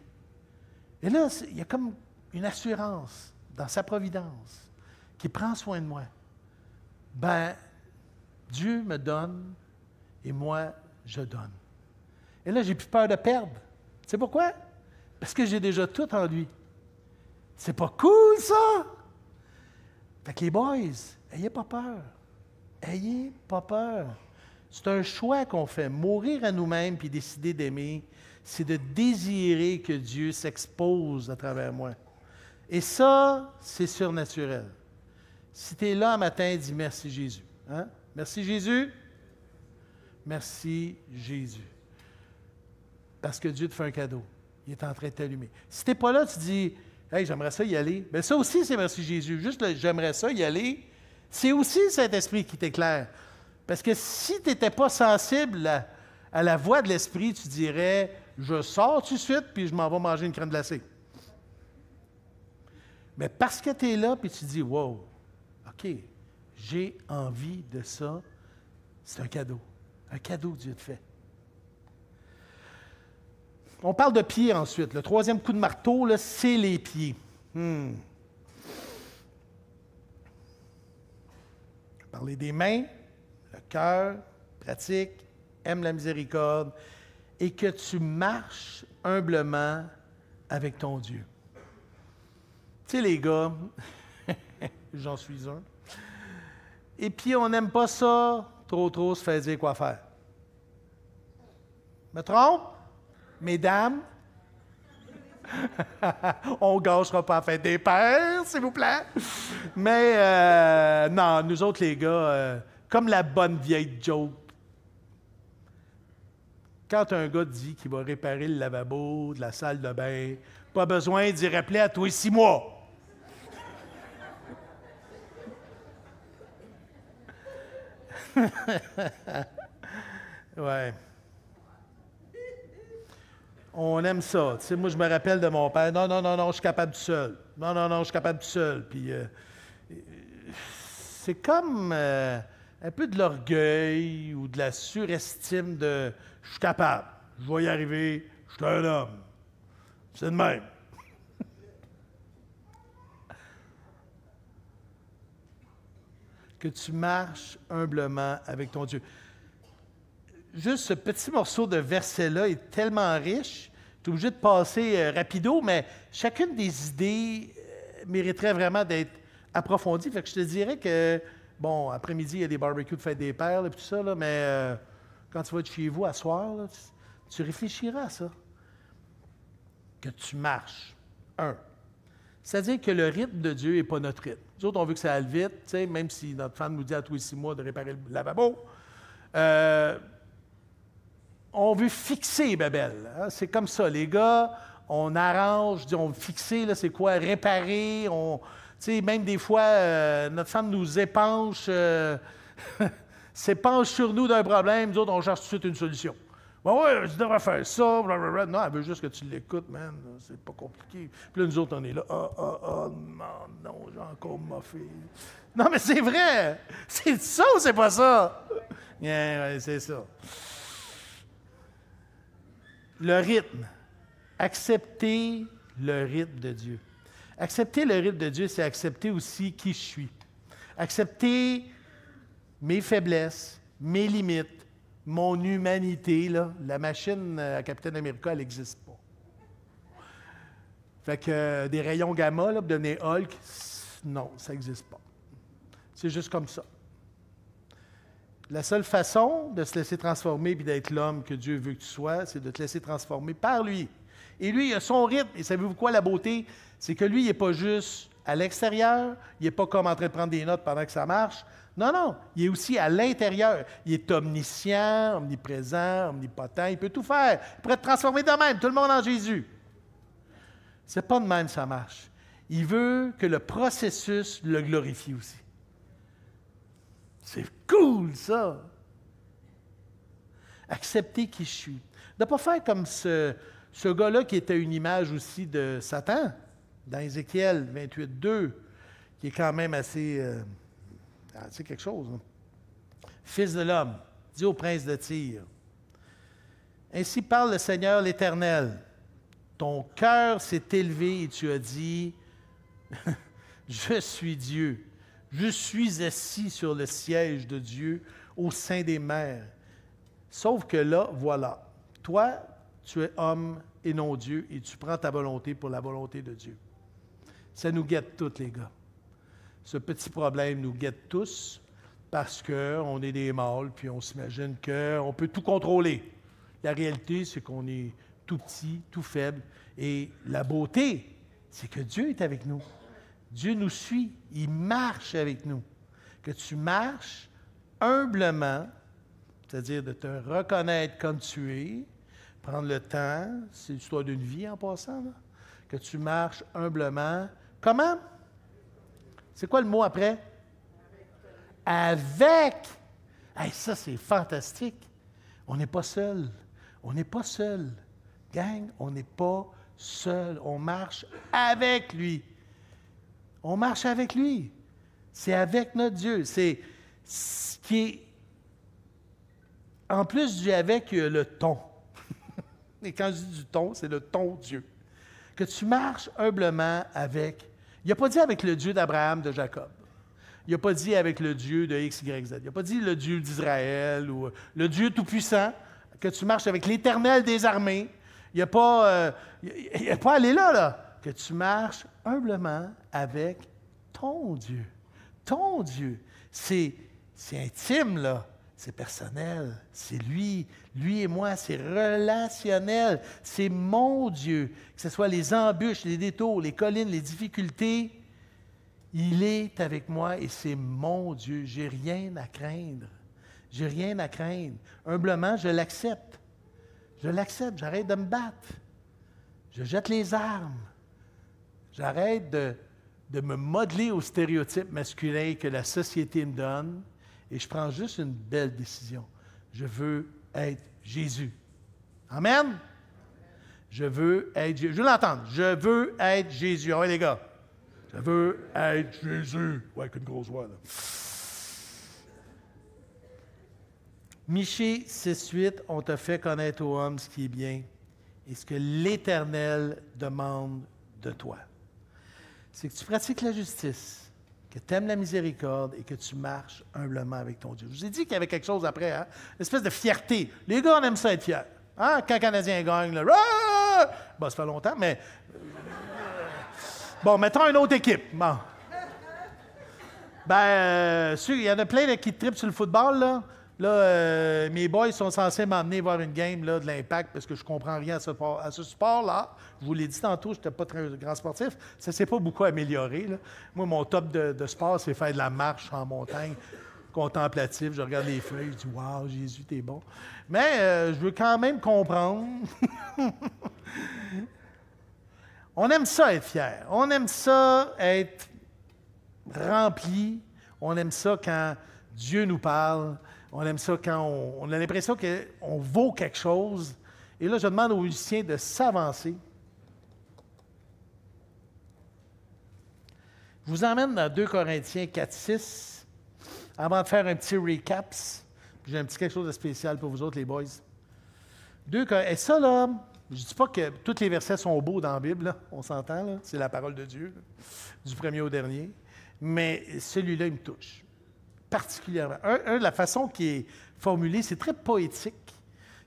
Et là, il y a comme une assurance dans sa providence qui prend soin de moi. Ben, Dieu me donne et moi, je donne. Et là, j'ai plus peur de perdre. C'est pourquoi? Parce que j'ai déjà tout en lui. C'est pas cool, ça! Fait que les boys, ayez pas peur. Ayez pas peur. C'est un choix qu'on fait. Mourir à nous-mêmes puis décider d'aimer, c'est de désirer que Dieu s'expose à travers moi. Et ça, c'est surnaturel. Si tu es là un matin, dis merci Jésus. Hein? Merci Jésus. Merci, Jésus. Parce que Dieu te fait un cadeau. Il est en train de t'allumer. Si tu n'es pas là, tu dis Hey, j'aimerais ça y aller. Mais ça aussi, c'est merci Jésus. Juste j'aimerais ça y aller. C'est aussi cet esprit qui t'éclaire. Parce que si tu n'étais pas sensible à, la voix de l'esprit, tu dirais Je sors tout de suite, puis je m'en vais manger une crème glacée. Mais parce que tu es là, puis tu dis Wow, OK, j'ai envie de ça, c'est un cadeau. Un cadeau que Dieu te fait. On parle de pieds ensuite. Le troisième coup de marteau, c'est les pieds. Hmm. Parler des mains, le cœur, pratique, aime la miséricorde, et que tu marches humblement avec ton Dieu. Tu sais, les gars, [LAUGHS] j'en suis un. Et puis, on n'aime pas ça, trop trop se fait quoi faire. Me trompe? Mesdames, [LAUGHS] on ne gâchera pas à des pères, s'il vous plaît. Mais euh, non, nous autres, les gars, euh, comme la bonne vieille Joe. Quand un gars dit qu'il va réparer le lavabo de la salle de bain, pas besoin d'y rappeler à tous les six mois. [LAUGHS] ouais. On aime ça. Tu sais, moi, je me rappelle de mon père. Non, non, non, non, je suis capable tout seul. Non, non, non, je suis capable tout seul. Puis, euh, c'est comme euh, un peu de l'orgueil ou de la surestime de je suis capable, je vais y arriver, je suis un homme. C'est de même. que tu marches humblement avec ton Dieu. Juste ce petit morceau de verset-là est tellement riche, tu es obligé de passer euh, rapido, mais chacune des idées euh, mériterait vraiment d'être approfondie. Fait que je te dirais que, bon, après-midi, il y a des barbecues de fête des perles et tout ça, mais euh, quand tu vas être chez vous à soir, tu, tu réfléchiras à ça. Que tu marches, un, c'est-à-dire que le rythme de Dieu n'est pas notre rythme. Nous autres, on veut que ça aille vite, même si notre femme nous dit à tous les six mois de réparer le lavabo. Euh, on veut fixer Babel. Hein. C'est comme ça, les gars, on arrange, on fixer, c'est quoi, réparer. On, même des fois, euh, notre femme nous épanche, euh, [LAUGHS] s'épanche sur nous d'un problème, nous autres, on cherche tout de suite une solution. Ben ouais, tu devrais faire ça, blablabla. Non, elle veut juste que tu l'écoutes, man. C'est pas compliqué. Puis là, nous autres, on est là. Ah, ah, ah, non, non, j'ai encore ma fille. Non, mais c'est vrai. C'est ça ou c'est pas ça? c'est ça. Le rythme. Accepter le rythme de Dieu. Accepter le rythme de Dieu, c'est accepter aussi qui je suis. Accepter mes faiblesses, mes limites, mon humanité, là, la machine euh, à Capitaine America, elle n'existe pas. Fait que euh, des rayons gamma, là, pour Hulk, non, ça n'existe pas. C'est juste comme ça. La seule façon de se laisser transformer et d'être l'homme que Dieu veut que tu sois, c'est de te laisser transformer par lui. Et lui, il a son rythme. Et savez-vous quoi, la beauté? C'est que lui, il n'est pas juste à l'extérieur, il n'est pas comme en train de prendre des notes pendant que ça marche. Non, non, il est aussi à l'intérieur. Il est omniscient, omniprésent, omnipotent, il peut tout faire. Il pourrait transformer de même, tout le monde en Jésus. n'est pas de même ça marche. Il veut que le processus le glorifie aussi. C'est cool ça. Accepter qui je suis. ne pas faire comme ce, ce gars-là qui était une image aussi de Satan dans Ézéchiel 28, 2, qui est quand même assez. c'est euh, quelque chose. Hein. Fils de l'homme, dit au prince de Tyr Ainsi parle le Seigneur l'Éternel. Ton cœur s'est élevé et tu as dit [LAUGHS] Je suis Dieu. Je suis assis sur le siège de Dieu au sein des mers. Sauf que là, voilà. Toi, tu es homme et non Dieu, et tu prends ta volonté pour la volonté de Dieu. Ça nous guette tous, les gars. Ce petit problème nous guette tous parce qu'on est des mâles, puis on s'imagine qu'on peut tout contrôler. La réalité, c'est qu'on est tout petit, tout faible. Et la beauté, c'est que Dieu est avec nous. Dieu nous suit, il marche avec nous. Que tu marches humblement, c'est-à-dire de te reconnaître comme tu es, prendre le temps, c'est l'histoire d'une vie en passant, que tu marches humblement Comment? C'est quoi le mot après? Avec. Hey, ça, c'est fantastique. On n'est pas seul. On n'est pas seul. Gang, on n'est pas seul. On marche avec lui. On marche avec lui. C'est avec notre Dieu. C'est ce qui est. En plus du avec, le ton. [LAUGHS] Et quand je dis du ton, c'est le ton Dieu. Que tu marches humblement avec il n'a pas dit avec le Dieu d'Abraham, de Jacob. Il n'a pas dit avec le Dieu de X, Y, Z. Il n'a pas dit le Dieu d'Israël ou euh, le Dieu Tout-Puissant, que tu marches avec l'Éternel des armées. Il a pas, a euh, pas allé là, là. Que tu marches humblement avec ton Dieu. Ton Dieu. C'est intime, là c'est personnel, c'est lui, lui et moi, c'est relationnel, c'est mon Dieu. Que ce soit les embûches, les détours, les collines, les difficultés, il est avec moi et c'est mon Dieu. J'ai rien à craindre. J'ai rien à craindre. Humblement, je l'accepte. Je l'accepte, j'arrête de me battre. Je jette les armes. J'arrête de, de me modeler aux stéréotypes masculins que la société me donne et je prends juste une belle décision. Je veux être Jésus. Amen. Je veux être Jésus. Je l'entends. Je veux être Jésus. Ah oui, les gars. Je veux être Jésus. Ouais, avec une grosse voix, là. Michée 6.8, on te fait connaître aux hommes ce qui est bien et ce que l'Éternel demande de toi. C'est que tu pratiques la justice, que tu aimes la miséricorde et que tu marches humblement avec ton Dieu. Je vous ai dit qu'il y avait quelque chose après, hein? une espèce de fierté. Les gars, on aime ça être fiers. Hein? Quand un Canadien gagne, là, bah ça fait longtemps, mais. Euh, bon, mettons une autre équipe. Bon. Ben, euh, il y en a plein qui tripent sur le football, là. Là, euh, mes boys sont censés m'emmener voir une game là, de l'impact parce que je ne comprends rien à ce, sport-là. Je vous l'ai dit tantôt, je n'étais pas très grand sportif. Ça ne s'est pas beaucoup amélioré. Moi, mon top de, sport, c'est faire de la marche en montagne contemplatif. Je regarde les feuilles, je dis Waouh, Jésus, t'es bon. Mais euh, je veux quand même comprendre. [LAUGHS] On aime ça être fier. On aime ça être rempli. On aime ça quand Dieu nous parle. On aime ça quand on, a l'impression qu'on vaut quelque chose. Et là, je demande aux musiciens de s'avancer. Je vous emmène dans 2 Corinthiens 4, 6. Avant de faire un petit recap. j'ai un petit quelque chose de spécial pour vous autres, les boys. 2 Et ça, là, je ne dis pas que tous les versets sont beaux dans la Bible, on s'entend, c'est la parole de Dieu, du premier au dernier. Mais celui-là, il me touche particulièrement. Un, la façon qui est formulée, c'est très poétique,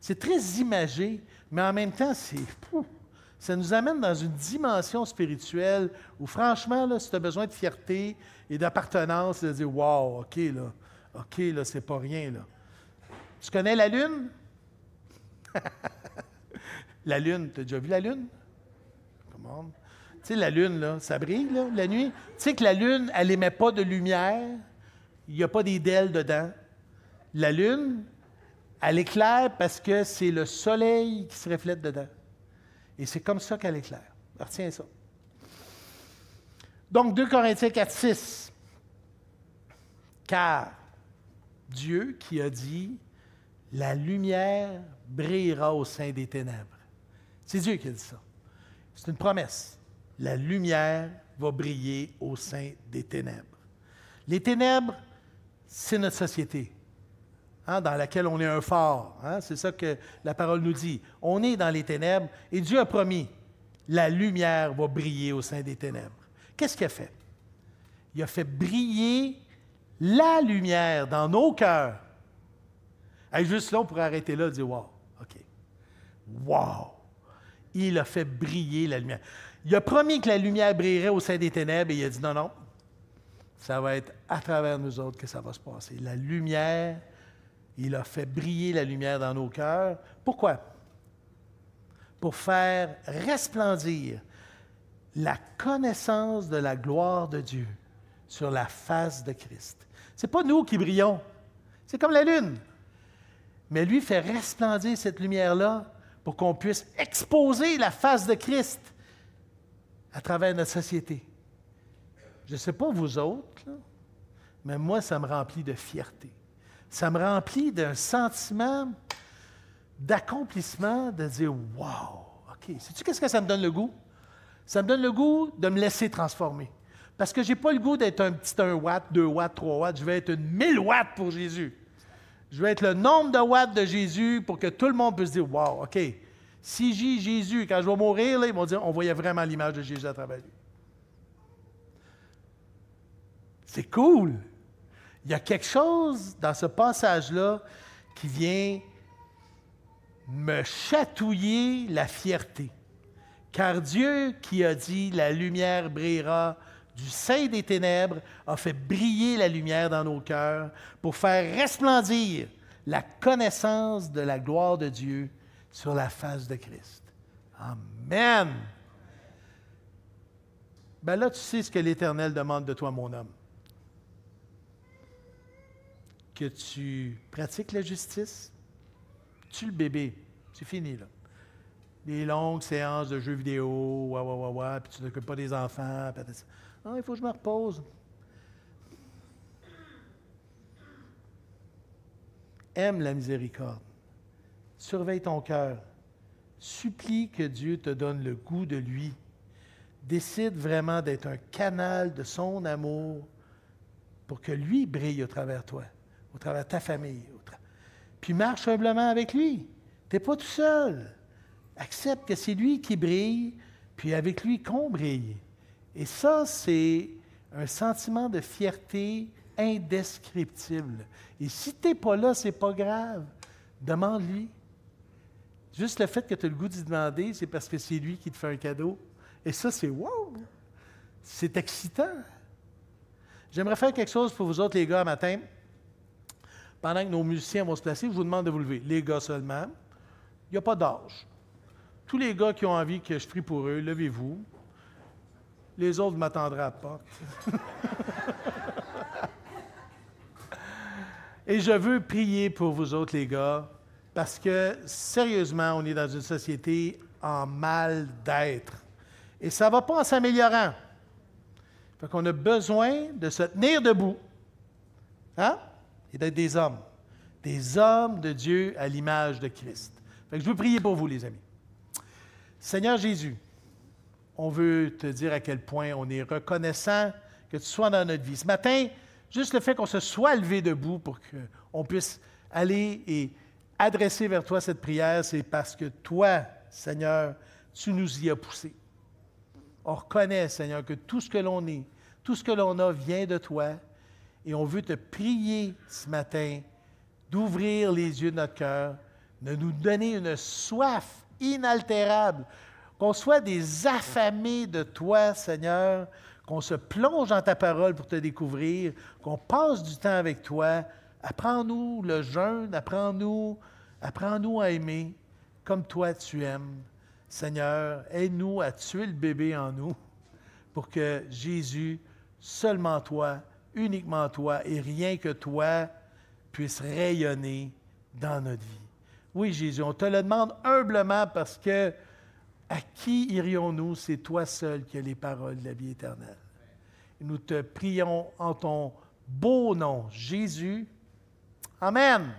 c'est très imagé, mais en même temps, c'est ça nous amène dans une dimension spirituelle où, franchement, là, si tu as besoin de fierté et d'appartenance, de dire Wow, OK, là, OK, là, c'est pas rien. Là. Tu connais la Lune? [LAUGHS] la Lune, tu as déjà vu la Lune? Comment? Tu sais, la Lune, là, ça brille là, la nuit. Tu sais que la Lune, elle n'émet pas de lumière il n'y a pas des dedans. La Lune, elle éclaire parce que c'est le soleil qui se reflète dedans. Et c'est comme ça qu'elle éclaire. Retiens ça. Donc 2 Corinthiens 4, 6. Car Dieu qui a dit, la lumière brillera au sein des ténèbres. C'est Dieu qui a dit ça. C'est une promesse. La lumière va briller au sein des ténèbres. Les ténèbres c'est notre société hein, dans laquelle on est un phare. Hein. c'est ça que la parole nous dit. On est dans les ténèbres et Dieu a promis, la lumière va briller au sein des ténèbres. Qu'est-ce qu'il a fait? Il a fait briller la lumière dans nos cœurs. Et juste là, on pourrait arrêter là et dire, wow, OK. Wow! Il a fait briller la lumière. Il a promis que la lumière brillerait au sein des ténèbres et il a dit, non, non, ça va être à travers nous autres que ça va se passer. La lumière, il a fait briller la lumière dans nos cœurs. Pourquoi? Pour faire resplendir la connaissance de la gloire de Dieu sur la face de Christ. Ce n'est pas nous qui brillons, c'est comme la lune. Mais lui fait resplendir cette lumière-là pour qu'on puisse exposer la face de Christ à travers notre société, je ne sais pas vous autres, mais moi, ça me remplit de fierté. Ça me remplit d'un sentiment d'accomplissement, de dire Wow, OK, sais-tu qu'est-ce que ça me donne le goût? Ça me donne le goût de me laisser transformer. Parce que je n'ai pas le goût d'être un petit 1 watt, 2 watts, 3 watts. Je vais être une 1000 watts pour Jésus. Je vais être le nombre de watts de Jésus pour que tout le monde puisse dire Wow, OK, si j'ai Jésus, quand je vais mourir, là, ils vont dire On voyait vraiment l'image de Jésus à travers lui. C'est cool. Il y a quelque chose dans ce passage-là qui vient me chatouiller la fierté. Car Dieu qui a dit la lumière brillera du sein des ténèbres a fait briller la lumière dans nos cœurs pour faire resplendir la connaissance de la gloire de Dieu sur la face de Christ. Amen. Ben là, tu sais ce que l'Éternel demande de toi, mon homme que tu pratiques la justice, tu le bébé. C'est fini, là. Des longues séances de jeux vidéo, ouais, ouais, ouais, puis tu t'occupes pas des enfants. Ah, il faut que je me repose. Aime la miséricorde. Surveille ton cœur. Supplie que Dieu te donne le goût de lui. Décide vraiment d'être un canal de son amour pour que lui brille au travers toi au travers de ta famille. Puis marche humblement avec lui. Tu n'es pas tout seul. Accepte que c'est lui qui brille, puis avec lui qu'on brille. Et ça, c'est un sentiment de fierté indescriptible. Et si tu n'es pas là, c'est pas grave. Demande-lui. Juste le fait que tu as le goût d'y demander, c'est parce que c'est lui qui te fait un cadeau. Et ça, c'est wow! C'est excitant. J'aimerais faire quelque chose pour vous autres, les gars, à matin pendant que nos musiciens vont se placer, je vous demande de vous lever. Les gars seulement. Il n'y a pas d'âge. Tous les gars qui ont envie que je prie pour eux, levez-vous. Les autres m'attendraient à la [LAUGHS] Et je veux prier pour vous autres, les gars, parce que sérieusement, on est dans une société en mal d'être. Et ça ne va pas en s'améliorant. Fait qu'on a besoin de se tenir debout. Hein? et d'être des hommes. Des hommes de Dieu à l'image de Christ. Fait je veux prier pour vous, les amis. Seigneur Jésus, on veut te dire à quel point on est reconnaissant que tu sois dans notre vie. Ce matin, juste le fait qu'on se soit levé debout pour qu'on puisse aller et adresser vers toi cette prière, c'est parce que toi, Seigneur, tu nous y as poussés. On reconnaît, Seigneur, que tout ce que l'on est, tout ce que l'on a vient de toi, et on veut te prier ce matin d'ouvrir les yeux de notre cœur, de nous donner une soif inaltérable, qu'on soit des affamés de toi, Seigneur, qu'on se plonge dans ta parole pour te découvrir, qu'on passe du temps avec toi. Apprends-nous le jeûne, apprends-nous, apprends-nous à aimer comme toi tu aimes. Seigneur, aide-nous à tuer le bébé en nous pour que Jésus, seulement toi, uniquement toi et rien que toi puisse rayonner dans notre vie. Oui, Jésus, on te le demande humblement parce que à qui irions-nous? C'est toi seul qui as les paroles de la vie éternelle. nous te prions en ton beau nom, Jésus. Amen.